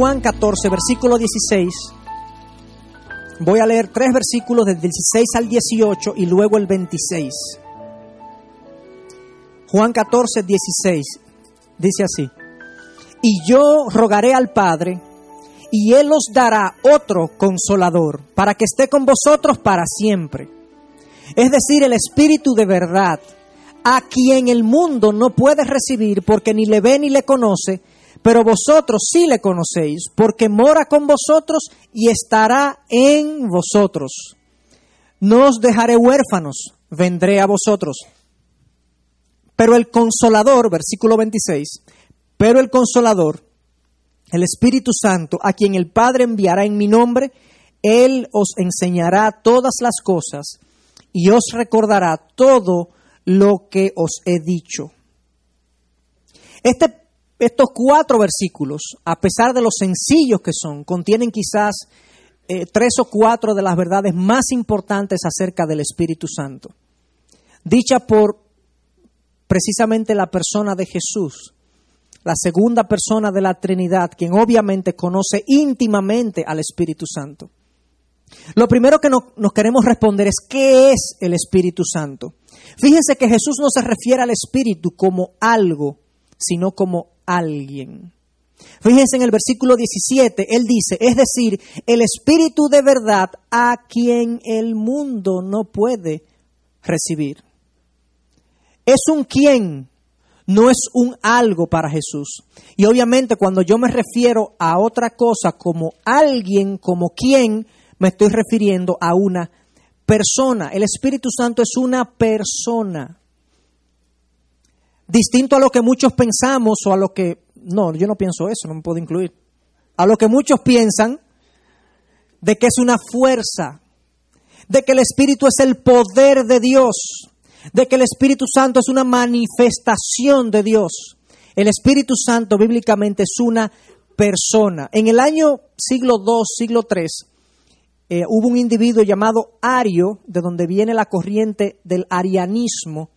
Juan 14, versículo 16. Voy a leer tres versículos del 16 al 18 y luego el 26. Juan 14, 16. Dice así. Y yo rogaré al Padre, y Él os dará otro consolador, para que esté con vosotros para siempre. Es decir, el Espíritu de verdad, a quien el mundo no puede recibir porque ni le ve ni le conoce, pero vosotros sí le conocéis, porque mora con vosotros y estará en vosotros. No os dejaré huérfanos, vendré a vosotros. Pero el consolador, versículo 26, pero el consolador, el Espíritu Santo, a quien el Padre enviará en mi nombre, Él os enseñará todas las cosas y os recordará todo lo que os he dicho. Este estos cuatro versículos, a pesar de lo sencillos que son, contienen quizás eh, tres o cuatro de las verdades más importantes acerca del Espíritu Santo, dicha por precisamente la persona de Jesús, la segunda persona de la Trinidad, quien obviamente conoce íntimamente al Espíritu Santo. Lo primero que nos queremos responder es ¿qué es el Espíritu Santo? Fíjense que Jesús no se refiere al Espíritu como algo, sino como alguien. Fíjense en el versículo 17, él dice, es decir, el Espíritu de verdad a quien el mundo no puede recibir. Es un quién, no es un algo para Jesús. Y obviamente cuando yo me refiero a otra cosa como alguien, como quién, me estoy refiriendo a una persona. El Espíritu Santo es una persona distinto a lo que muchos pensamos o a lo que... No, yo no pienso eso, no me puedo incluir. A lo que muchos piensan de que es una fuerza, de que el Espíritu es el poder de Dios, de que el Espíritu Santo es una manifestación de Dios. El Espíritu Santo bíblicamente es una persona. En el año siglo II, siglo III, eh, hubo un individuo llamado Ario, de donde viene la corriente del arianismo,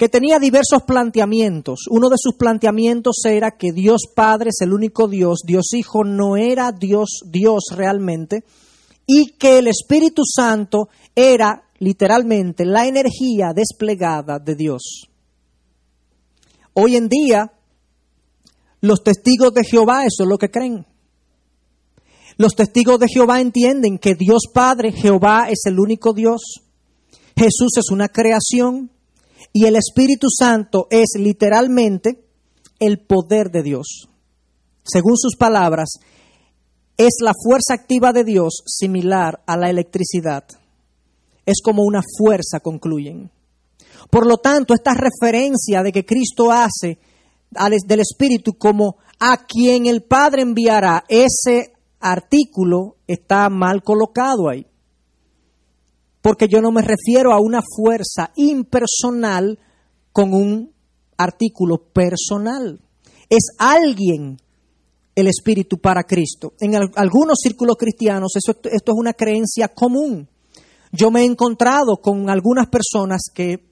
que tenía diversos planteamientos. Uno de sus planteamientos era que Dios Padre es el único Dios, Dios Hijo no era Dios, Dios realmente, y que el Espíritu Santo era literalmente la energía desplegada de Dios. Hoy en día, los testigos de Jehová eso es lo que creen. Los testigos de Jehová entienden que Dios Padre, Jehová es el único Dios. Jesús es una creación. Y el Espíritu Santo es literalmente el poder de Dios. Según sus palabras, es la fuerza activa de Dios similar a la electricidad. Es como una fuerza, concluyen. Por lo tanto, esta referencia de que Cristo hace del Espíritu como a quien el Padre enviará, ese artículo está mal colocado ahí porque yo no me refiero a una fuerza impersonal con un artículo personal. Es alguien el espíritu para Cristo. En algunos círculos cristianos eso, esto es una creencia común. Yo me he encontrado con algunas personas que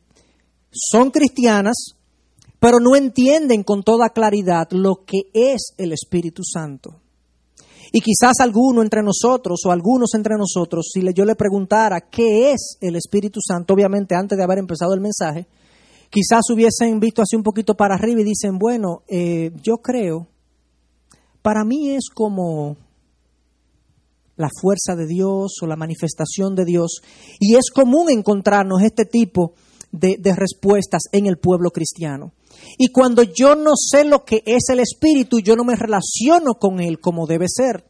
son cristianas, pero no entienden con toda claridad lo que es el Espíritu Santo. Y quizás alguno entre nosotros o algunos entre nosotros, si yo le preguntara qué es el Espíritu Santo, obviamente antes de haber empezado el mensaje, quizás hubiesen visto así un poquito para arriba y dicen, bueno, eh, yo creo, para mí es como la fuerza de Dios o la manifestación de Dios. Y es común encontrarnos este tipo de respuestas en el pueblo cristiano. Y cuando yo no sé lo que es el Espíritu, yo no me relaciono con Él como debe ser.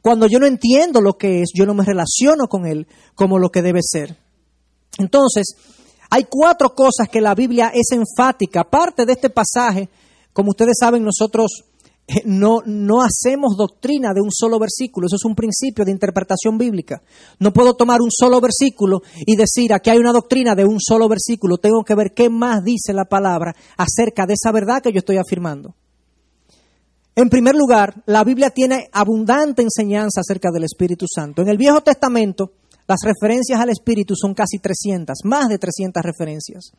Cuando yo no entiendo lo que es, yo no me relaciono con Él como lo que debe ser. Entonces, hay cuatro cosas que la Biblia es enfática. Parte de este pasaje, como ustedes saben, nosotros eh, no, no hacemos doctrina de un solo versículo, eso es un principio de interpretación bíblica. No puedo tomar un solo versículo y decir, aquí hay una doctrina de un solo versículo, tengo que ver qué más dice la palabra acerca de esa verdad que yo estoy afirmando. En primer lugar, la Biblia tiene abundante enseñanza acerca del Espíritu Santo. En el Viejo Testamento, las referencias al Espíritu son casi 300, más de 300 referencias.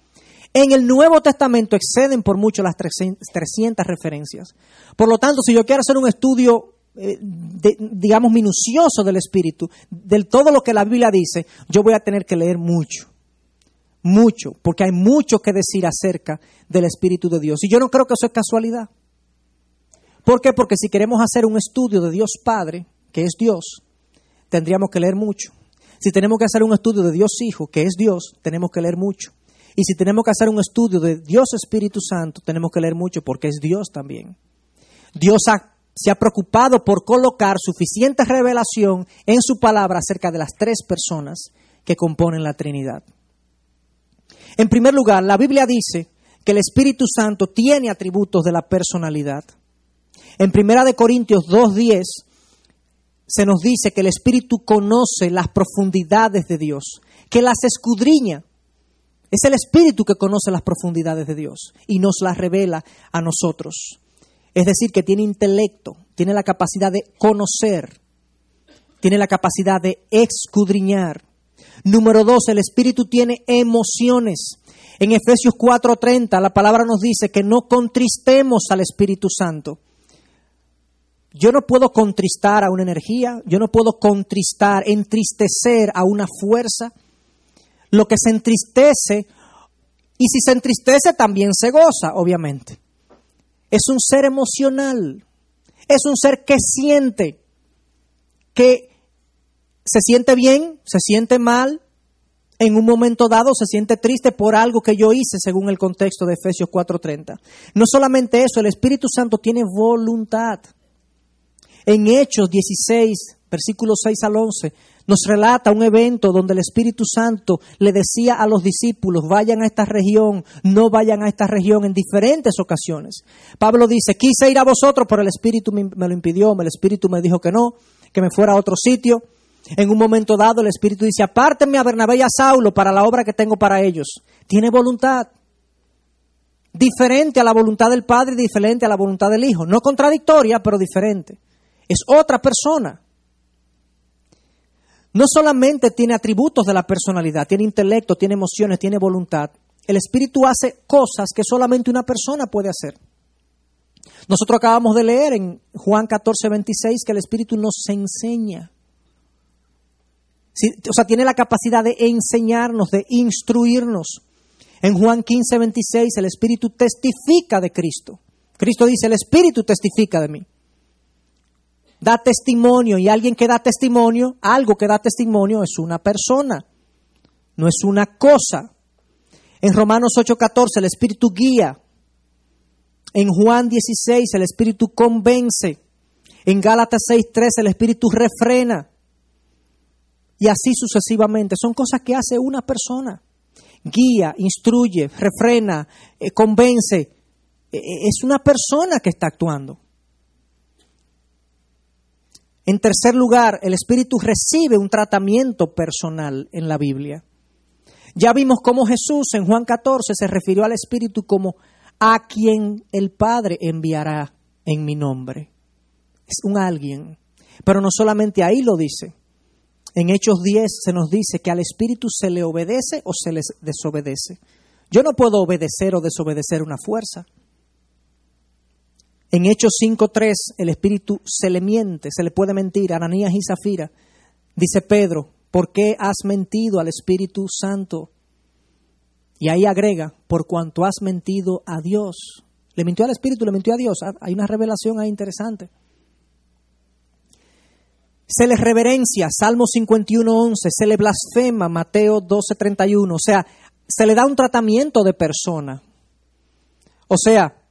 En el Nuevo Testamento exceden por mucho las 300 referencias. Por lo tanto, si yo quiero hacer un estudio, eh, digamos, minucioso del Espíritu, de todo lo que la Biblia dice, yo voy a tener que leer mucho. Mucho, porque hay mucho que decir acerca del Espíritu de Dios. Y yo no creo que eso es casualidad. ¿Por qué? Porque si queremos hacer un estudio de Dios Padre, que es Dios, tendríamos que leer mucho. Si tenemos que hacer un estudio de Dios Hijo, que es Dios, tenemos que leer mucho. Y si tenemos que hacer un estudio de Dios Espíritu Santo, tenemos que leer mucho porque es Dios también. Dios se ha preocupado por colocar suficiente revelación en su palabra acerca de las tres personas que componen la Trinidad. En primer lugar, la Biblia dice que el Espíritu Santo tiene atributos de la personalidad. En Primera de Corintios 2:10 se nos dice que el Espíritu conoce las profundidades de Dios, que las escudriña es el Espíritu que conoce las profundidades de Dios y nos las revela a nosotros. Es decir, que tiene intelecto, tiene la capacidad de conocer, tiene la capacidad de escudriñar. Número dos, el Espíritu tiene emociones. En Efesios 4:30 la palabra nos dice que no contristemos al Espíritu Santo. Yo no puedo contristar a una energía, yo no puedo contristar, entristecer a una fuerza, lo que se entristece, y si se entristece también se goza, obviamente. Es un ser emocional, es un ser que siente, que se siente bien, se siente mal, en un momento dado se siente triste por algo que yo hice según el contexto de Efesios 4:30. No solamente eso, el Espíritu Santo tiene voluntad. En Hechos 16, versículos 6 al 11, nos relata un evento donde el Espíritu Santo le decía a los discípulos, vayan a esta región, no vayan a esta región en diferentes ocasiones. Pablo dice, quise ir a vosotros, pero el Espíritu me lo impidió, el Espíritu me dijo que no, que me fuera a otro sitio. En un momento dado el Espíritu dice, apártenme a Bernabé y a Saulo para la obra que tengo para ellos. Tiene voluntad. Diferente a la voluntad del Padre, diferente a la voluntad del Hijo. No contradictoria, pero diferente. Es otra persona. No solamente tiene atributos de la personalidad, tiene intelecto, tiene emociones, tiene voluntad. El Espíritu hace cosas que solamente una persona puede hacer. Nosotros acabamos de leer en Juan 14, 26 que el Espíritu nos enseña. o sea, tiene la capacidad de enseñarnos, de instruirnos. En Juan 15, 26 el Espíritu testifica de Cristo. Cristo dice, el Espíritu testifica de mí da testimonio y alguien que da testimonio, algo que da testimonio es una persona, no es una cosa. En Romanos 8:14 el Espíritu guía. En Juan 16 el Espíritu convence. En Gálatas 6:3 el Espíritu refrena. Y así sucesivamente. Son cosas que hace una persona. Guía, instruye, refrena, eh, convence. E, e, es una persona que está actuando. En tercer lugar, el Espíritu recibe un tratamiento personal en la Biblia. Ya vimos cómo Jesús en Juan 14 se refirió al Espíritu como a quien el Padre enviará en mi nombre. Es un alguien. Pero no solamente ahí lo dice. En Hechos 10 se nos dice que al Espíritu se le obedece o se le desobedece. Yo no puedo obedecer o desobedecer una fuerza. En Hechos 5.3, el espíritu se le miente, se le puede mentir. Ananías y Zafira, dice Pedro, ¿por qué has mentido al Espíritu Santo? Y ahí agrega, por cuanto has mentido a Dios. Le mintió al Espíritu, le mintió a Dios. Ah, hay una revelación ahí interesante. Se le reverencia, Salmo 51.11, se le blasfema, Mateo 12.31. O sea, se le da un tratamiento de persona. O sea,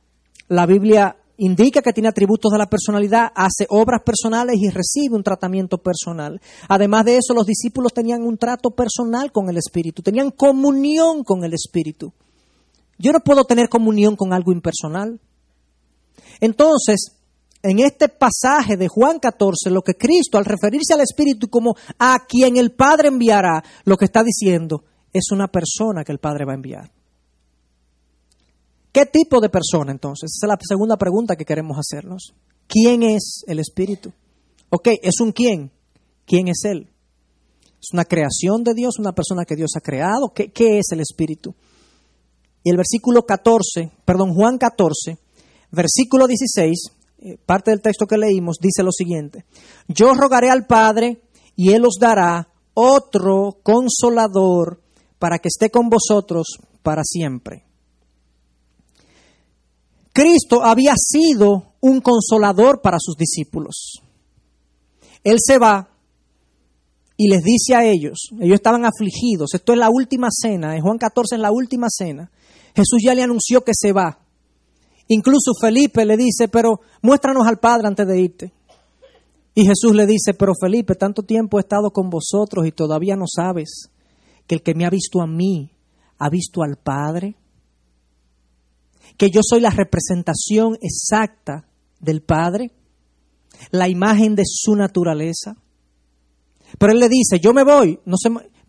la Biblia indica que tiene atributos de la personalidad, hace obras personales y recibe un tratamiento personal. Además de eso, los discípulos tenían un trato personal con el Espíritu, tenían comunión con el Espíritu. Yo no puedo tener comunión con algo impersonal. Entonces, en este pasaje de Juan 14, lo que Cristo, al referirse al Espíritu como a quien el Padre enviará, lo que está diciendo es una persona que el Padre va a enviar. ¿Qué tipo de persona entonces? Esa es la segunda pregunta que queremos hacernos. ¿Quién es el Espíritu? Ok, es un quién. ¿Quién es Él? ¿Es una creación de Dios? ¿Una persona que Dios ha creado? ¿Qué, es el Espíritu? Y el versículo 14, perdón, Juan 14, versículo 16, eh, parte del texto que leímos, dice lo siguiente. Yo rogaré al Padre y Él os dará otro consolador para que esté con vosotros para siempre Cristo había sido un consolador para sus discípulos. Él se va y les dice a ellos, ellos estaban afligidos, esto es la última cena, en Juan 14 en la última cena, Jesús ya le anunció que se va. Incluso Felipe le dice, pero muéstranos al Padre antes de irte. Y Jesús le dice, pero Felipe, tanto tiempo he estado con vosotros y todavía no sabes que el que me ha visto a mí, ha visto al Padre que yo soy la representación exacta del Padre, la imagen de su naturaleza. Pero Él le dice, yo me voy, no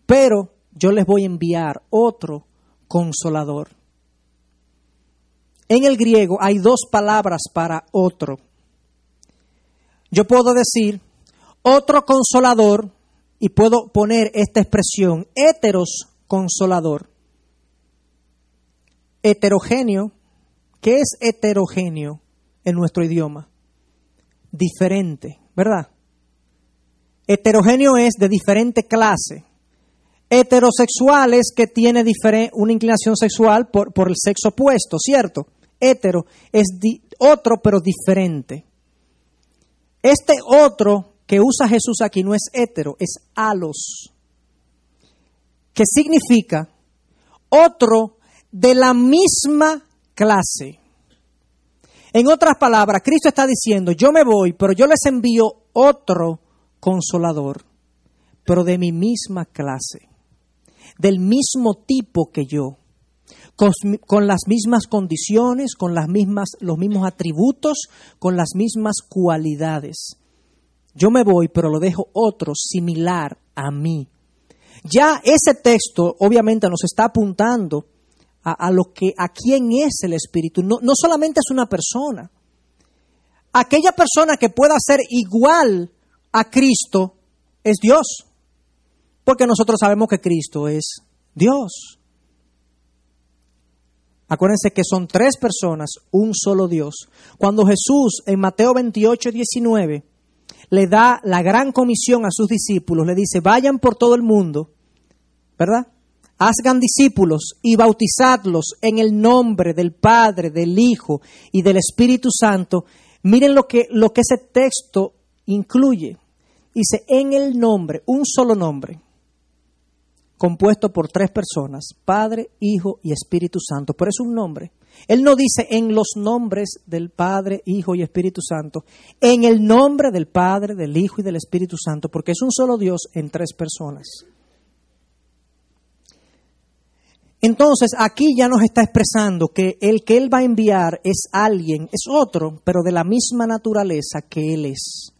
pero yo les voy a enviar otro consolador. En el griego hay dos palabras para otro. Yo puedo decir otro consolador y puedo poner esta expresión, heteros consolador. Heterogéneo ¿Qué es heterogéneo en nuestro idioma? Diferente, ¿verdad? Heterogéneo es de diferente clase. Heterosexual es que tiene una inclinación sexual por, el sexo opuesto, ¿cierto? Hetero es otro pero diferente. Este otro que usa Jesús aquí no es hetero, es alos, que significa otro de la misma clase. En otras palabras, Cristo está diciendo, yo me voy, pero yo les envío otro consolador, pero de mi misma clase, del mismo tipo que yo, con, las mismas condiciones, con las mismas, los mismos atributos, con las mismas cualidades. Yo me voy, pero lo dejo otro similar a mí. Ya ese texto obviamente nos está apuntando a, lo que, a quién es el Espíritu. No, no solamente es una persona. Aquella persona que pueda ser igual a Cristo es Dios. Porque nosotros sabemos que Cristo es Dios. Acuérdense que son tres personas, un solo Dios. Cuando Jesús en Mateo 28, 19 le da la gran comisión a sus discípulos, le dice, vayan por todo el mundo, ¿verdad? Hazgan discípulos y bautizadlos en el nombre del Padre, del Hijo y del Espíritu Santo. Miren lo que, lo que ese texto incluye. Dice, en el nombre, un solo nombre, compuesto por tres personas, Padre, Hijo y Espíritu Santo. Pero es un nombre. Él no dice en los nombres del Padre, Hijo y Espíritu Santo, en el nombre del Padre, del Hijo y del Espíritu Santo, porque es un solo Dios en tres personas. Entonces aquí ya nos está expresando que el que Él va a enviar es alguien, es otro, pero de la misma naturaleza que Él es.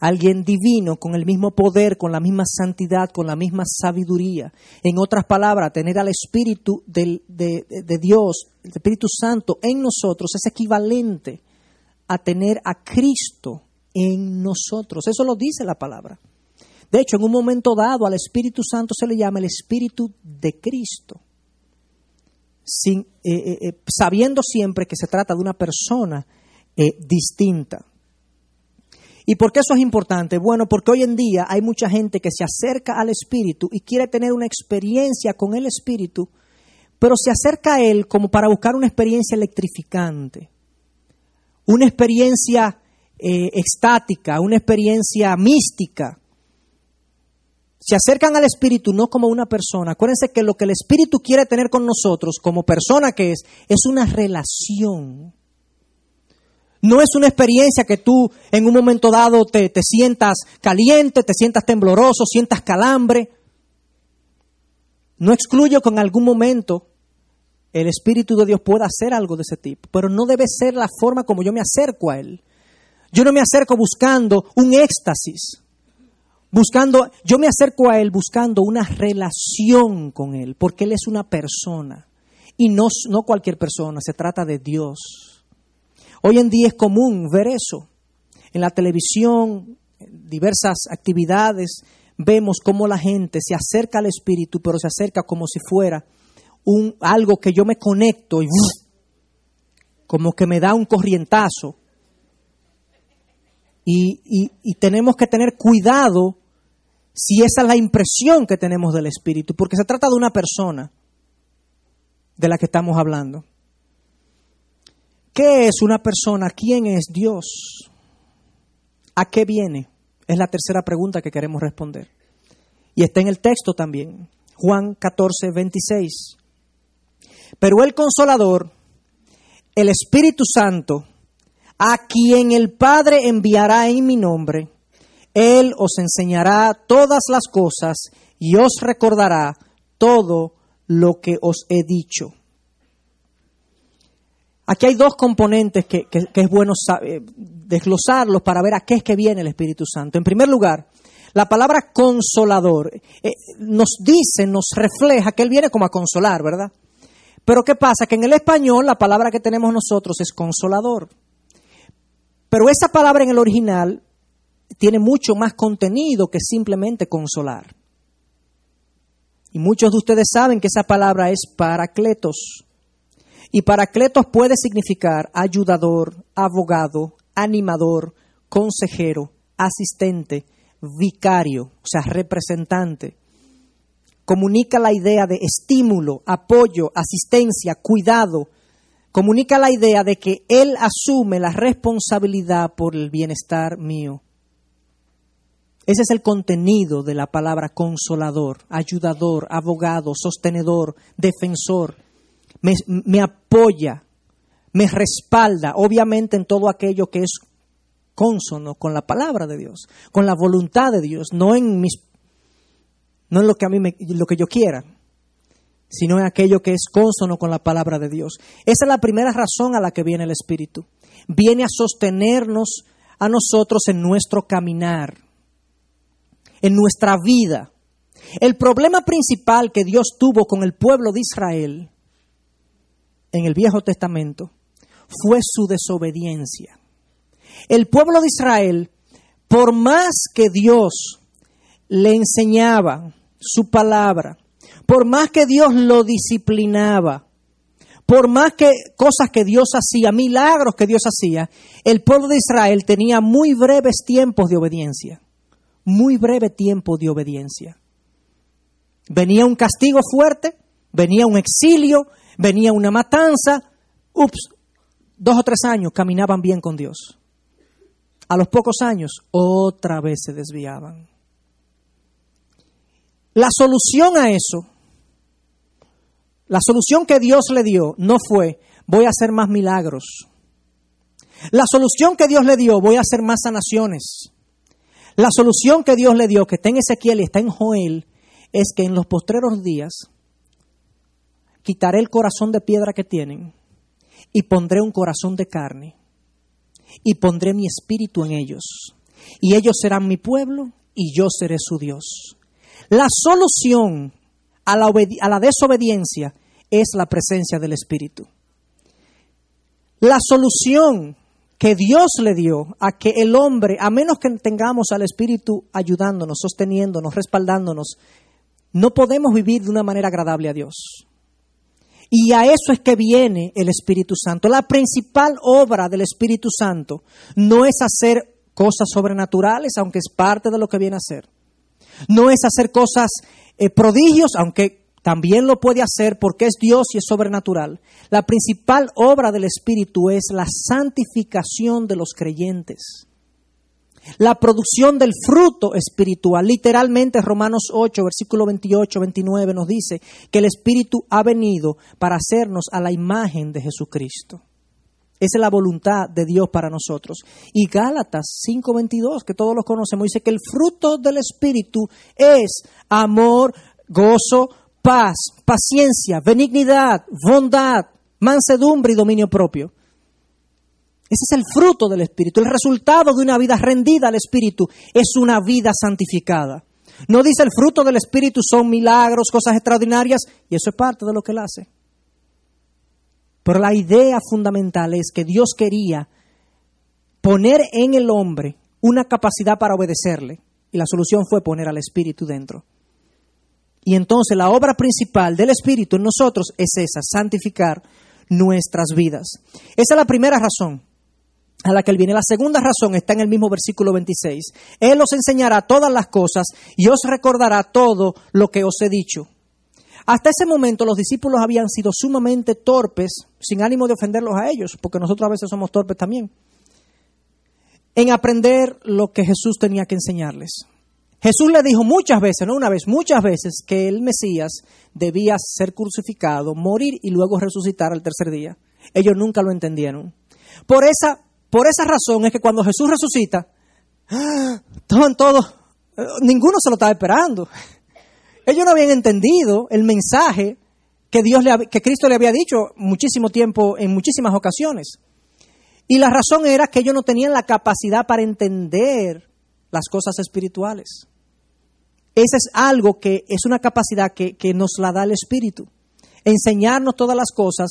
Alguien divino, con el mismo poder, con la misma santidad, con la misma sabiduría. En otras palabras, tener al Espíritu de, de Dios, el Espíritu Santo en nosotros es equivalente a tener a Cristo en nosotros. Eso lo dice la palabra. De hecho, en un momento dado al Espíritu Santo se le llama el Espíritu de Cristo, eh, eh, eh, sabiendo siempre que se trata de una persona distinta. ¿Y por qué eso es importante? Bueno, porque hoy en día hay mucha gente que se acerca al Espíritu y quiere tener una experiencia con el Espíritu, pero se acerca a Él como para buscar una experiencia electrificante, una experiencia estática, una experiencia mística, se acercan al Espíritu no como una persona. Acuérdense que lo que el Espíritu quiere tener con nosotros, como persona que es, es una relación. No es una experiencia que tú en un momento dado te, te sientas caliente, te sientas tembloroso, sientas calambre. No excluyo que en algún momento el Espíritu de Dios pueda hacer algo de ese tipo, pero no debe ser la forma como yo me acerco a Él. Yo no me acerco buscando un éxtasis buscando, yo me acerco a Él buscando una relación con Él, porque Él es una persona y no, no cualquier persona, se trata de Dios. Hoy en día es común ver eso. En la televisión, en diversas actividades, vemos cómo la gente se acerca al Espíritu, pero se acerca como si fuera un, algo que yo me conecto y ¡uh! como que me da un corrientazo. Y, y, tenemos que tener cuidado si esa es la impresión que tenemos del Espíritu, porque se trata de una persona de la que estamos hablando. ¿Qué es una persona? ¿Quién es Dios? ¿A qué viene? Es la tercera pregunta que queremos responder. Y está en el texto también, Juan 14, 26. Pero el consolador, el Espíritu Santo, a quien el Padre enviará en mi nombre, él os enseñará todas las cosas y os recordará todo lo que os he dicho. Aquí hay dos componentes que, es bueno desglosarlos para ver a qué es que viene el Espíritu Santo. En primer lugar, la palabra consolador eh, nos dice, nos refleja que Él viene como a consolar, ¿verdad? Pero ¿qué pasa? Que en el español la palabra que tenemos nosotros es consolador. Pero esa palabra en el original tiene mucho más contenido que simplemente consolar. Y muchos de ustedes saben que esa palabra es paracletos. Y paracletos puede significar ayudador, abogado, animador, consejero, asistente, vicario, o sea, representante. Comunica la idea de estímulo, apoyo, asistencia, cuidado. Comunica la idea de que Él asume la responsabilidad por el bienestar mío. Ese es el contenido de la palabra consolador, ayudador, abogado, sostenedor, defensor. Me, apoya, me respalda, obviamente en todo aquello que es consono con la palabra de Dios, con la voluntad de Dios, no en mis no en lo que a mí me, lo que yo quiera, sino en aquello que es consono con la palabra de Dios. Esa es la primera razón a la que viene el espíritu. Viene a sostenernos a nosotros en nuestro caminar en nuestra vida. El problema principal que Dios tuvo con el pueblo de Israel en el Viejo Testamento fue su desobediencia. El pueblo de Israel, por más que Dios le enseñaba su palabra, por más que Dios lo disciplinaba, por más que cosas que Dios hacía, milagros que Dios hacía, el pueblo de Israel tenía muy breves tiempos de obediencia muy breve tiempo de obediencia. Venía un castigo fuerte, venía un exilio, venía una matanza. Ups, dos o tres años caminaban bien con Dios. A los pocos años otra vez se desviaban. La solución a eso, la solución que Dios le dio no fue voy a hacer más milagros. La solución que Dios le dio, voy a hacer más sanaciones. La solución que Dios le dio, que está en Ezequiel y está en Joel, es que en los postreros días quitaré el corazón de piedra que tienen y pondré un corazón de carne y pondré mi espíritu en ellos. Y ellos serán mi pueblo y yo seré su Dios. La solución a la, a la desobediencia es la presencia del Espíritu. La solución que Dios le dio a que el hombre, a menos que tengamos al Espíritu ayudándonos, sosteniéndonos, respaldándonos, no podemos vivir de una manera agradable a Dios. Y a eso es que viene el Espíritu Santo. La principal obra del Espíritu Santo no es hacer cosas sobrenaturales, aunque es parte de lo que viene a hacer. No es hacer cosas eh, prodigios, aunque también lo puede hacer porque es Dios y es sobrenatural. La principal obra del Espíritu es la santificación de los creyentes. La producción del fruto espiritual. Literalmente Romanos 8, versículo 28, 29 nos dice que el Espíritu ha venido para hacernos a la imagen de Jesucristo. Esa es la voluntad de Dios para nosotros. Y Gálatas 5, 22, que todos los conocemos, dice que el fruto del Espíritu es amor, gozo, paz, paciencia, benignidad, bondad, mansedumbre y dominio propio. Ese es el fruto del Espíritu. El resultado de una vida rendida al Espíritu es una vida santificada. No dice el fruto del Espíritu son milagros, cosas extraordinarias, y eso es parte de lo que él hace. Pero la idea fundamental es que Dios quería poner en el hombre una capacidad para obedecerle, y la solución fue poner al Espíritu dentro. Y entonces la obra principal del Espíritu en nosotros es esa, santificar nuestras vidas. Esa es la primera razón a la que él viene. La segunda razón está en el mismo versículo 26. Él os enseñará todas las cosas y os recordará todo lo que os he dicho. Hasta ese momento los discípulos habían sido sumamente torpes, sin ánimo de ofenderlos a ellos, porque nosotros a veces somos torpes también, en aprender lo que Jesús tenía que enseñarles. Jesús le dijo muchas veces, no una vez, muchas veces, que el Mesías debía ser crucificado, morir y luego resucitar al tercer día. Ellos nunca lo entendieron. Por esa, por esa razón es que cuando Jesús resucita, ¡ah! todos, eh, ninguno se lo estaba esperando. Ellos no habían entendido el mensaje que, Dios le, que Cristo le había dicho muchísimo tiempo, en muchísimas ocasiones. Y la razón era que ellos no tenían la capacidad para entender las cosas espirituales. Ese es algo que es una capacidad que, nos la da el Espíritu. Enseñarnos todas las cosas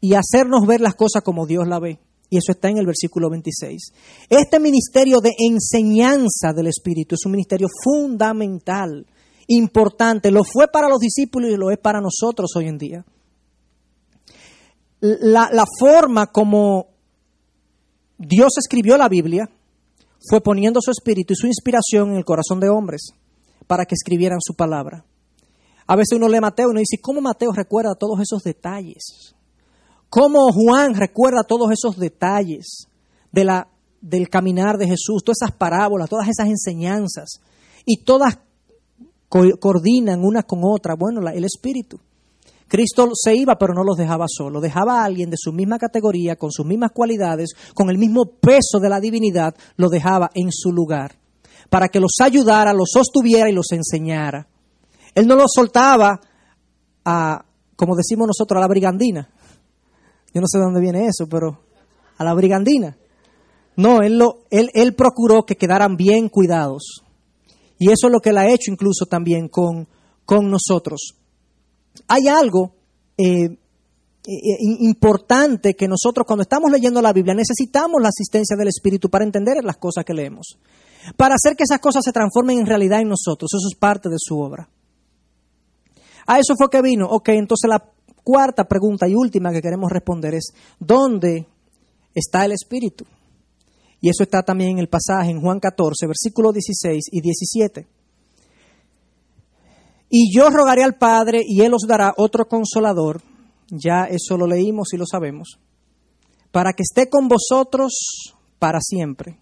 y hacernos ver las cosas como Dios la ve. Y eso está en el versículo 26. Este ministerio de enseñanza del Espíritu es un ministerio fundamental, importante. Lo fue para los discípulos y lo es para nosotros hoy en día. la forma como Dios escribió la Biblia fue poniendo su espíritu y su inspiración en el corazón de hombres para que escribieran su palabra. A veces uno lee Mateo y uno dice, ¿cómo Mateo recuerda todos esos detalles? ¿Cómo Juan recuerda todos esos detalles de la, del caminar de Jesús, todas esas parábolas, todas esas enseñanzas? Y todas coordinan una con otra, Bueno, el Espíritu. Cristo se iba, pero no los dejaba solo. Dejaba a alguien de su misma categoría, con sus mismas cualidades, con el mismo peso de la divinidad, lo dejaba en su lugar para que los ayudara, los sostuviera y los enseñara. Él no los soltaba a, como decimos nosotros, a la brigandina. Yo no sé de dónde viene eso, pero a la brigandina. No, él, lo, él, procuró que quedaran bien cuidados. Y eso es lo que él ha hecho incluso también con, con nosotros. Hay algo eh, eh, eh, importante que nosotros cuando estamos leyendo la Biblia necesitamos la asistencia del Espíritu para entender las cosas que leemos para hacer que esas cosas se transformen en realidad en nosotros. Eso es parte de su obra. A eso fue que vino. Ok, entonces la cuarta pregunta y última que queremos responder es, ¿dónde está el Espíritu? Y eso está también en el pasaje en Juan 14, versículos 16 y 17. Y yo rogaré al Padre y Él os dará otro consolador, ya eso lo leímos y lo sabemos, para que esté con vosotros para siempre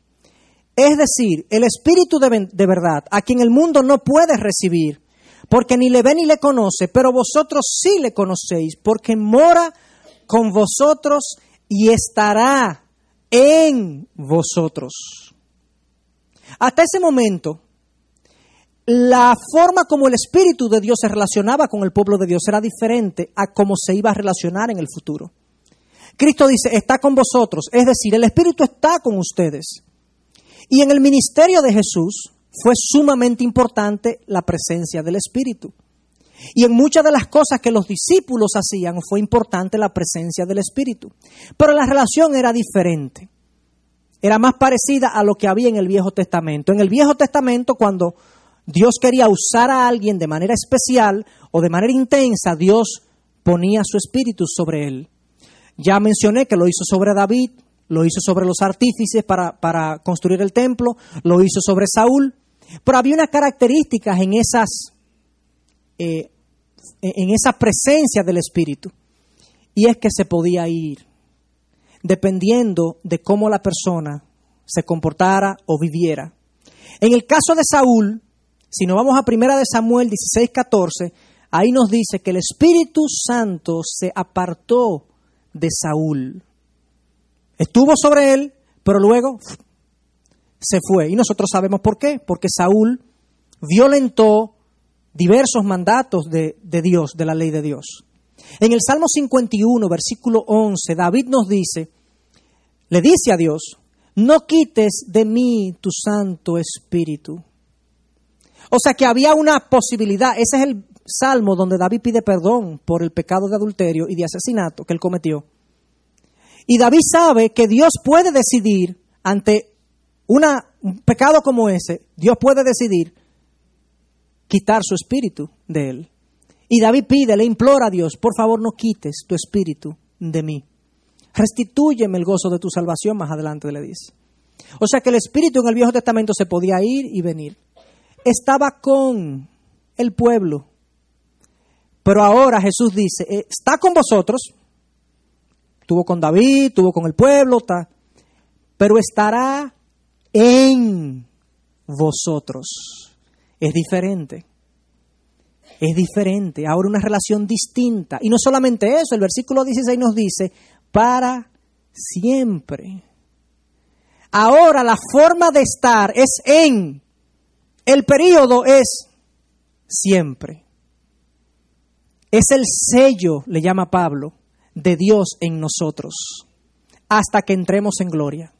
es decir, el Espíritu de, verdad, a quien el mundo no puede recibir, porque ni le ve ni le conoce, pero vosotros sí le conocéis, porque mora con vosotros y estará en vosotros. Hasta ese momento, la forma como el Espíritu de Dios se relacionaba con el pueblo de Dios era diferente a cómo se iba a relacionar en el futuro. Cristo dice, está con vosotros, es decir, el Espíritu está con ustedes. Y en el ministerio de Jesús fue sumamente importante la presencia del Espíritu. Y en muchas de las cosas que los discípulos hacían fue importante la presencia del Espíritu. Pero la relación era diferente. Era más parecida a lo que había en el Viejo Testamento. En el Viejo Testamento, cuando Dios quería usar a alguien de manera especial o de manera intensa, Dios ponía su espíritu sobre él. Ya mencioné que lo hizo sobre David, lo hizo sobre los artífices para, construir el templo, lo hizo sobre Saúl, pero había unas características en esas, eh, en esa presencia del Espíritu, y es que se podía ir dependiendo de cómo la persona se comportara o viviera. En el caso de Saúl, si nos vamos a primera de Samuel 16, 14, ahí nos dice que el Espíritu Santo se apartó de Saúl. Estuvo sobre él, pero luego se fue. Y nosotros sabemos por qué, porque Saúl violentó diversos mandatos de, Dios, de la ley de Dios. En el Salmo 51, versículo 11, David nos dice, le dice a Dios, no quites de mí tu Santo Espíritu. O sea que había una posibilidad, ese es el salmo donde David pide perdón por el pecado de adulterio y de asesinato que él cometió. Y David sabe que Dios puede decidir ante un pecado como ese, Dios puede decidir quitar su espíritu de él. Y David pide, le implora a Dios, por favor no quites tu espíritu de mí. Restitúyeme el gozo de tu salvación, más adelante le dice. O sea que el espíritu en el Viejo Testamento se podía ir y venir. Estaba con el pueblo. Pero ahora Jesús dice, eh, está con vosotros, Tuvo con David, tuvo con el pueblo, pero estará en vosotros. Es diferente. Es diferente. Ahora una relación distinta. Y no solamente eso, el versículo 16 nos dice, para siempre. Ahora la forma de estar es en. El periodo es siempre. Es el sello, le llama Pablo, de Dios en nosotros hasta que entremos en gloria.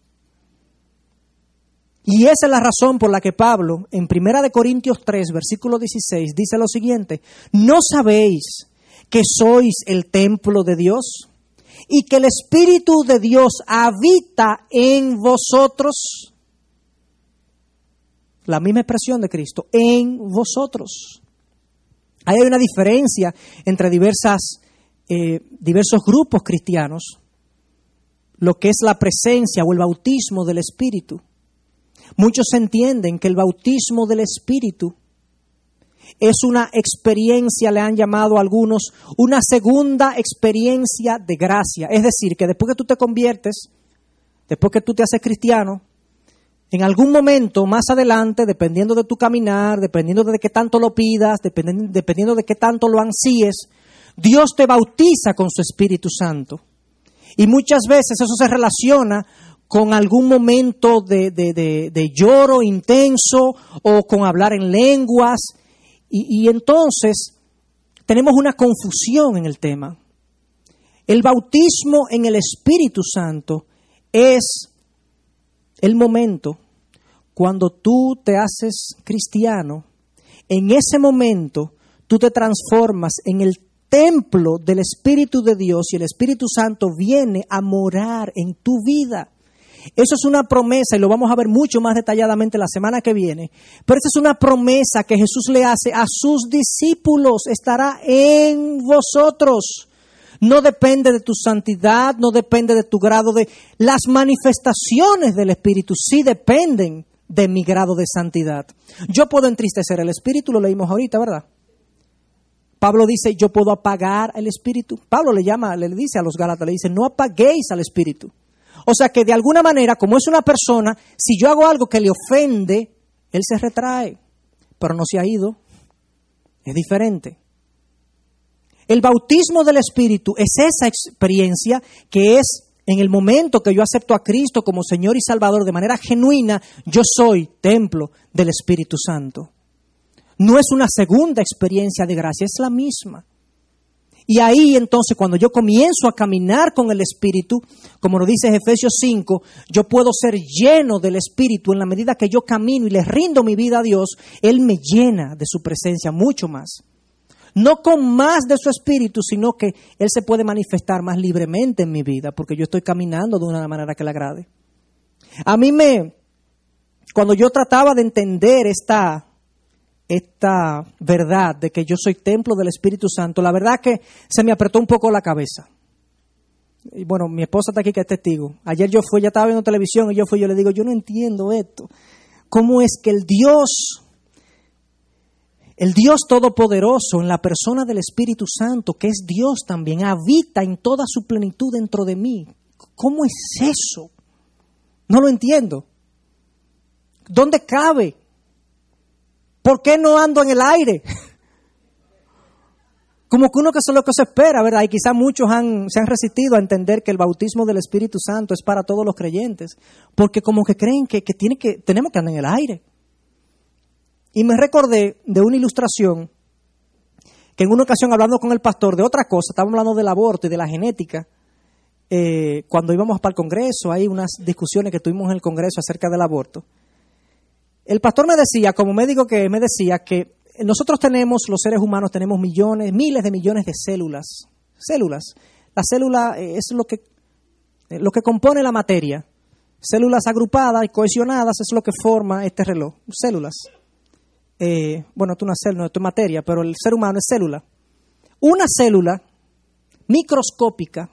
Y esa es la razón por la que Pablo en Primera de Corintios 3, versículo 16 dice lo siguiente: ¿No sabéis que sois el templo de Dios y que el espíritu de Dios habita en vosotros? La misma expresión de Cristo, en vosotros. hay una diferencia entre diversas eh, diversos grupos cristianos lo que es la presencia o el bautismo del Espíritu. Muchos entienden que el bautismo del Espíritu es una experiencia, le han llamado a algunos, una segunda experiencia de gracia. Es decir, que después que tú te conviertes, después que tú te haces cristiano, en algún momento más adelante, dependiendo de tu caminar, dependiendo de qué tanto lo pidas, dependiendo, de qué tanto lo ansíes, Dios te bautiza con su Espíritu Santo. Y muchas veces eso se relaciona con algún momento de, lloro intenso o con hablar en lenguas. Y, y entonces tenemos una confusión en el tema. El bautismo en el Espíritu Santo es el momento cuando tú te haces cristiano. En ese momento tú te transformas en el templo del Espíritu de Dios y el Espíritu Santo viene a morar en tu vida. Eso es una promesa y lo vamos a ver mucho más detalladamente la semana que viene. Pero esa es una promesa que Jesús le hace a sus discípulos. Estará en vosotros. No depende de tu santidad, no depende de tu grado de... Las manifestaciones del Espíritu sí dependen de mi grado de santidad. Yo puedo entristecer el Espíritu, lo leímos ahorita, ¿verdad? Pablo dice, yo puedo apagar el espíritu. Pablo le llama, le dice a los Galatas, le dice, no apaguéis al espíritu. O sea que de alguna manera, como es una persona, si yo hago algo que le ofende, él se retrae, pero no se ha ido. Es diferente. El bautismo del espíritu es esa experiencia que es en el momento que yo acepto a Cristo como Señor y Salvador de manera genuina, yo soy templo del Espíritu Santo. No es una segunda experiencia de gracia, es la misma. Y ahí entonces cuando yo comienzo a caminar con el Espíritu, como lo dice Efesios 5, yo puedo ser lleno del Espíritu en la medida que yo camino y le rindo mi vida a Dios, Él me llena de su presencia mucho más. No con más de su Espíritu, sino que Él se puede manifestar más libremente en mi vida, porque yo estoy caminando de una manera que le agrade. A mí me, cuando yo trataba de entender esta esta verdad de que yo soy templo del Espíritu Santo, la verdad que se me apretó un poco la cabeza. Y bueno, mi esposa está aquí que es testigo. Ayer yo fui, ya estaba viendo televisión y yo fui, yo le digo, yo no entiendo esto. ¿Cómo es que el Dios, el Dios Todopoderoso en la persona del Espíritu Santo, que es Dios también, habita en toda su plenitud dentro de mí? ¿Cómo es eso? No lo entiendo. ¿Dónde cabe? ¿Por qué no ando en el aire? Como que uno que solo es lo que se espera, ¿verdad? Y quizá muchos se han resistido a entender que el bautismo del Espíritu Santo es para todos los creyentes, porque como que creen que, tiene que tenemos que andar en el aire. Y me recordé de una ilustración que en una ocasión hablando con el pastor de otra cosa, estábamos hablando del aborto y de la genética, eh, cuando íbamos para el Congreso, hay unas discusiones que tuvimos en el Congreso acerca del aborto, el pastor me decía, como médico que me decía, que nosotros tenemos, los seres humanos, tenemos millones, miles de millones de células. Células. La célula eh, es lo que, eh, lo que compone la materia. Células agrupadas y cohesionadas es lo que forma este reloj. Células. Eh, bueno, tú no célula, es materia, pero el ser humano es célula. Una célula microscópica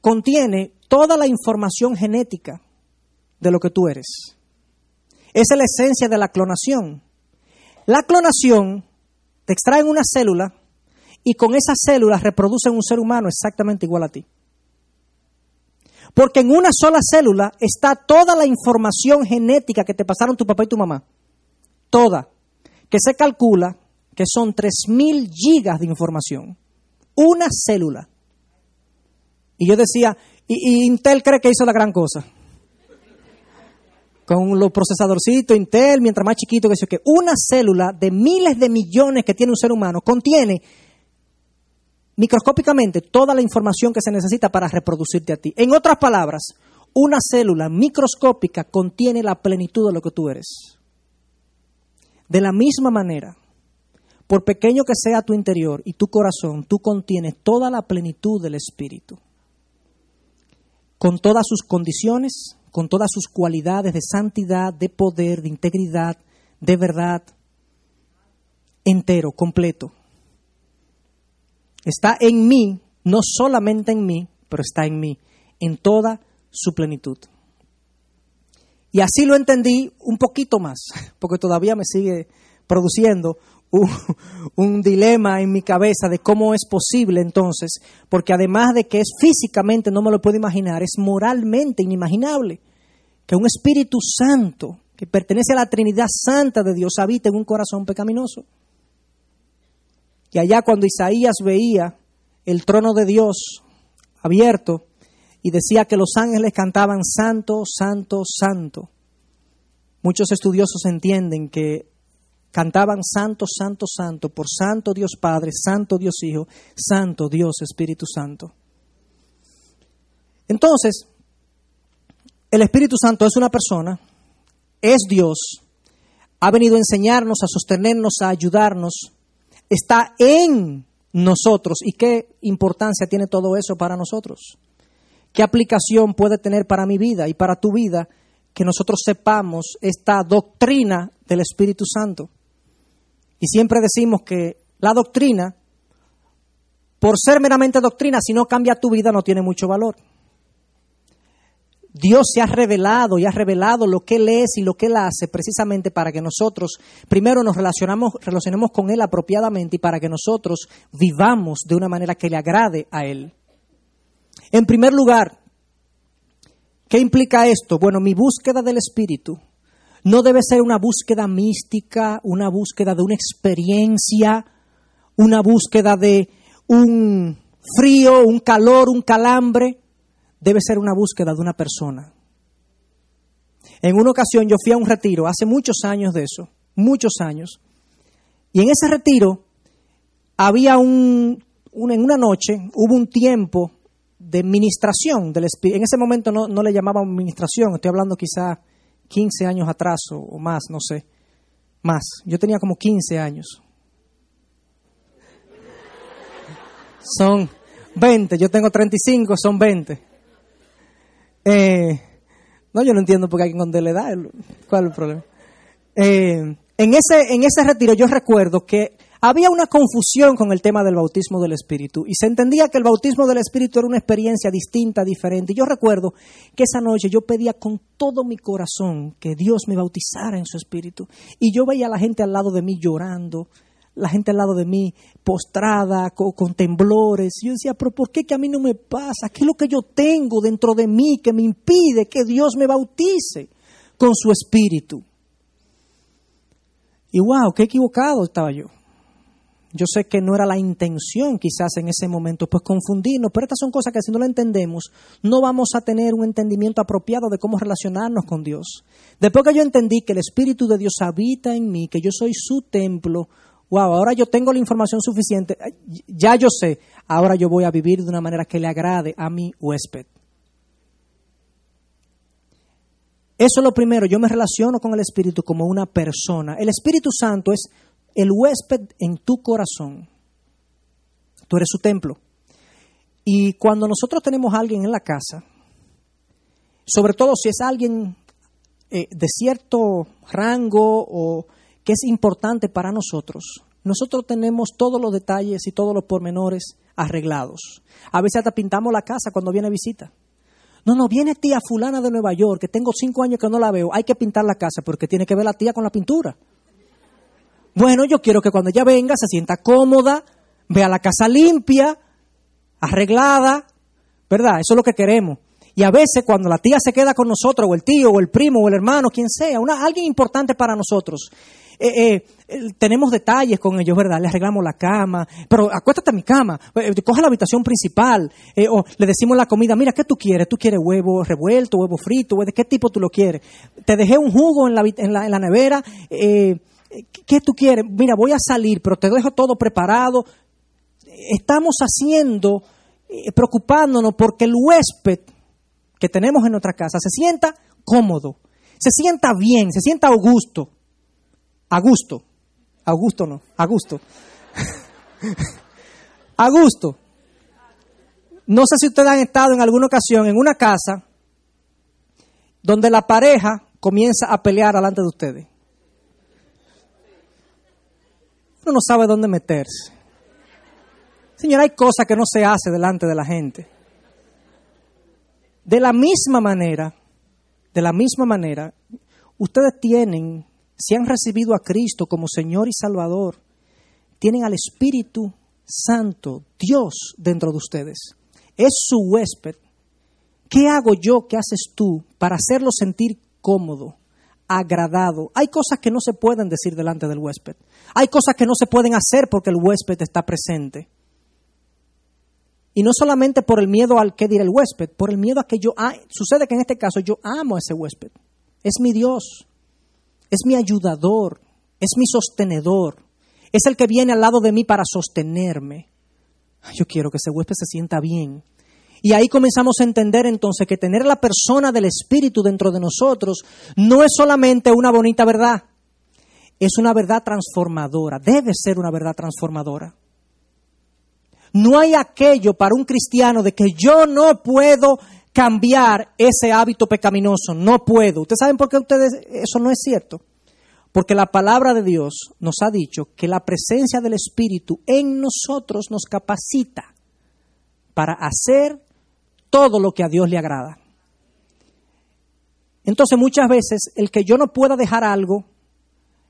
contiene toda la información genética de lo que tú eres. Esa es la esencia de la clonación. La clonación, te extraen una célula y con esa célula reproducen un ser humano exactamente igual a ti. Porque en una sola célula está toda la información genética que te pasaron tu papá y tu mamá. Toda. Que se calcula que son 3.000 gigas de información. Una célula. Y yo decía, y Intel cree que hizo la gran cosa con los procesadorcitos Intel, mientras más chiquito que sea que una célula de miles de millones que tiene un ser humano contiene microscópicamente toda la información que se necesita para reproducirte a ti. En otras palabras, una célula microscópica contiene la plenitud de lo que tú eres. De la misma manera, por pequeño que sea tu interior y tu corazón, tú contienes toda la plenitud del Espíritu, con todas sus condiciones, con todas sus cualidades de santidad, de poder, de integridad, de verdad, entero, completo. Está en mí, no solamente en mí, pero está en mí, en toda su plenitud. Y así lo entendí un poquito más, porque todavía me sigue produciendo un, dilema en mi cabeza de cómo es posible entonces, porque además de que es físicamente, no me lo puedo imaginar, es moralmente inimaginable que un Espíritu Santo, que pertenece a la Trinidad Santa de Dios, habite en un corazón pecaminoso. Y allá cuando Isaías veía el trono de Dios abierto y decía que los ángeles cantaban santo, santo, santo, muchos estudiosos entienden que cantaban Santo, Santo, Santo, por Santo Dios Padre, Santo Dios Hijo, Santo Dios Espíritu Santo. Entonces, el Espíritu Santo es una persona, es Dios, ha venido a enseñarnos, a sostenernos, a ayudarnos, está en nosotros. ¿Y qué importancia tiene todo eso para nosotros? ¿Qué aplicación puede tener para mi vida y para tu vida que nosotros sepamos esta doctrina del Espíritu Santo? Y siempre decimos que la doctrina, por ser meramente doctrina, si no cambia tu vida, no tiene mucho valor. Dios se ha revelado y ha revelado lo que Él es y lo que Él hace precisamente para que nosotros primero nos relacionamos, relacionemos con Él apropiadamente y para que nosotros vivamos de una manera que le agrade a Él. En primer lugar, ¿qué implica esto? Bueno, mi búsqueda del Espíritu no debe ser una búsqueda mística, una búsqueda de una experiencia, una búsqueda de un frío, un calor, un calambre. Debe ser una búsqueda de una persona. En una ocasión yo fui a un retiro, hace muchos años de eso, muchos años. Y en ese retiro había un, en una noche, hubo un tiempo de ministración del Espíritu. En ese momento no, le llamaban ministración, estoy hablando quizá 15 años atrás o, más, no sé, más. Yo tenía como 15 años. Son 20, yo tengo 35, son 20. Eh, no, yo no entiendo por qué hay que condenar la edad. ¿Cuál es el problema? Eh, en, ese, en ese retiro yo recuerdo que había una confusión con el tema del bautismo del Espíritu y se entendía que el bautismo del Espíritu era una experiencia distinta, diferente. Y yo recuerdo que esa noche yo pedía con todo mi corazón que Dios me bautizara en su Espíritu. Y yo veía a la gente al lado de mí llorando, la gente al lado de mí postrada, con, temblores. Y yo decía, pero ¿por qué que a mí no me pasa? ¿Qué es lo que yo tengo dentro de mí que me impide que Dios me bautice con su Espíritu? Y wow, qué equivocado estaba yo. Yo sé que no era la intención quizás en ese momento, pues confundirnos, pero estas son cosas que si no la entendemos, no vamos a tener un entendimiento apropiado de cómo relacionarnos con Dios. Después que yo entendí que el Espíritu de Dios habita en mí, que yo soy su templo, wow, ahora yo tengo la información suficiente, ya yo sé, ahora yo voy a vivir de una manera que le agrade a mi huésped. Eso es lo primero, yo me relaciono con el Espíritu como una persona. El Espíritu Santo es el huésped en tu corazón. Tú eres su templo. Y cuando nosotros tenemos a alguien en la casa, sobre todo si es alguien eh, de cierto rango o que es importante para nosotros, nosotros tenemos todos los detalles y todos los pormenores arreglados. A veces hasta pintamos la casa cuando viene visita. No, no, viene tía fulana de Nueva York, que tengo cinco años que no la veo, hay que pintar la casa porque tiene que ver la tía con la pintura. Bueno, yo quiero que cuando ella venga se sienta cómoda, vea la casa limpia, arreglada, ¿verdad? Eso es lo que queremos. Y a veces cuando la tía se queda con nosotros, o el tío, o el primo, o el hermano, quien sea, una, alguien importante para nosotros, eh, eh, tenemos detalles con ellos, ¿verdad? Le arreglamos la cama, pero acuéstate a mi cama, eh, coge la habitación principal, o le decimos la comida, mira, ¿qué tú quieres? ¿Tú quieres huevo revuelto, huevo frito? ¿De qué tipo tú lo quieres? Te dejé un jugo en la, en la, en la ¿qué tú quieres? Mira, voy a salir, pero te dejo todo preparado. Estamos haciendo, eh, preocupándonos porque el huésped que tenemos en nuestra casa se sienta cómodo, se sienta bien, se sienta a gusto. A gusto. A gusto no, a gusto. a gusto. No sé si ustedes han estado en alguna ocasión en una casa donde la pareja comienza a pelear delante de ustedes. uno no sabe dónde meterse. Señor, hay cosas que no se hace delante de la gente. De la misma manera, de la misma manera, ustedes tienen, si han recibido a Cristo como Señor y Salvador, tienen al Espíritu Santo, Dios, dentro de ustedes. Es su huésped. ¿Qué hago yo, qué haces tú para hacerlo sentir cómodo? agradado. Hay cosas que no se pueden decir delante del huésped. Hay cosas que no se pueden hacer porque el huésped está presente. Y no solamente por el miedo al que dirá el huésped, por el miedo a que yo... sucede que en este caso yo amo a ese huésped. Es mi Dios, es mi ayudador, es mi sostenedor, es el que viene al lado de mí para sostenerme. Yo quiero que ese huésped se sienta bien, y ahí comenzamos a entender entonces que tener la persona del Espíritu dentro de nosotros no es solamente una bonita verdad, es una verdad transformadora, debe ser una verdad transformadora. No hay aquello para un cristiano de que yo no puedo cambiar ese hábito pecaminoso, no puedo. ¿Ustedes saben por qué ustedes eso no es cierto? Porque la palabra de Dios nos ha dicho que la presencia del Espíritu en nosotros nos capacita para hacer todo lo que a Dios le agrada. Entonces muchas veces el que yo no pueda dejar algo,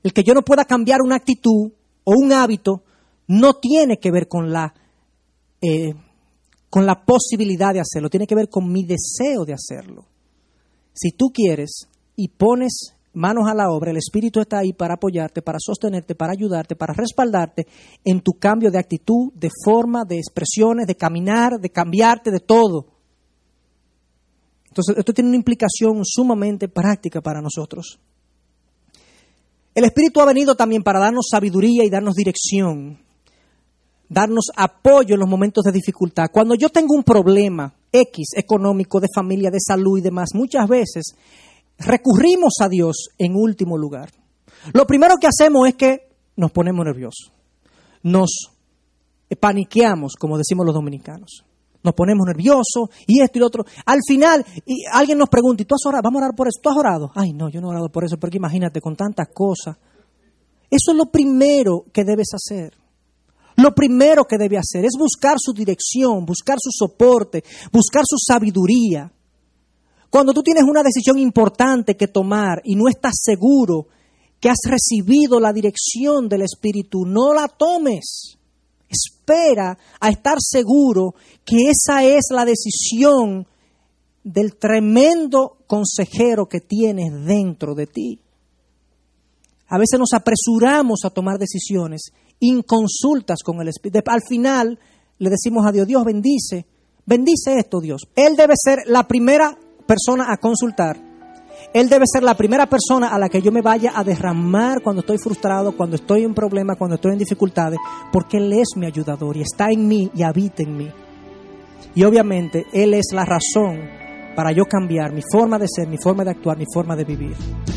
el que yo no pueda cambiar una actitud o un hábito, no tiene que ver con la, eh, con la posibilidad de hacerlo, tiene que ver con mi deseo de hacerlo. Si tú quieres y pones manos a la obra, el Espíritu está ahí para apoyarte, para sostenerte, para ayudarte, para respaldarte en tu cambio de actitud, de forma, de expresiones, de caminar, de cambiarte, de todo. Entonces, esto tiene una implicación sumamente práctica para nosotros. El Espíritu ha venido también para darnos sabiduría y darnos dirección, darnos apoyo en los momentos de dificultad. Cuando yo tengo un problema X económico, de familia, de salud y demás, muchas veces recurrimos a Dios en último lugar. Lo primero que hacemos es que nos ponemos nerviosos, nos paniqueamos, como decimos los dominicanos nos ponemos nerviosos y esto y lo otro. Al final, alguien nos pregunta, ¿y tú has orado? Vamos a orar por eso. ¿Tú has orado? Ay, no, yo no he orado por eso, porque imagínate, con tantas cosas. Eso es lo primero que debes hacer. Lo primero que debes hacer es buscar su dirección, buscar su soporte, buscar su sabiduría. Cuando tú tienes una decisión importante que tomar y no estás seguro que has recibido la dirección del Espíritu, no la tomes. Espera a estar seguro que esa es la decisión del tremendo consejero que tienes dentro de ti. A veces nos apresuramos a tomar decisiones inconsultas con el Espíritu. Al final le decimos a Dios, Dios bendice, bendice esto Dios. Él debe ser la primera persona a consultar. Él debe ser la primera persona a la que yo me vaya a derramar cuando estoy frustrado, cuando estoy en problemas, cuando estoy en dificultades, porque Él es mi ayudador y está en mí y habita en mí. Y obviamente Él es la razón para yo cambiar mi forma de ser, mi forma de actuar, mi forma de vivir.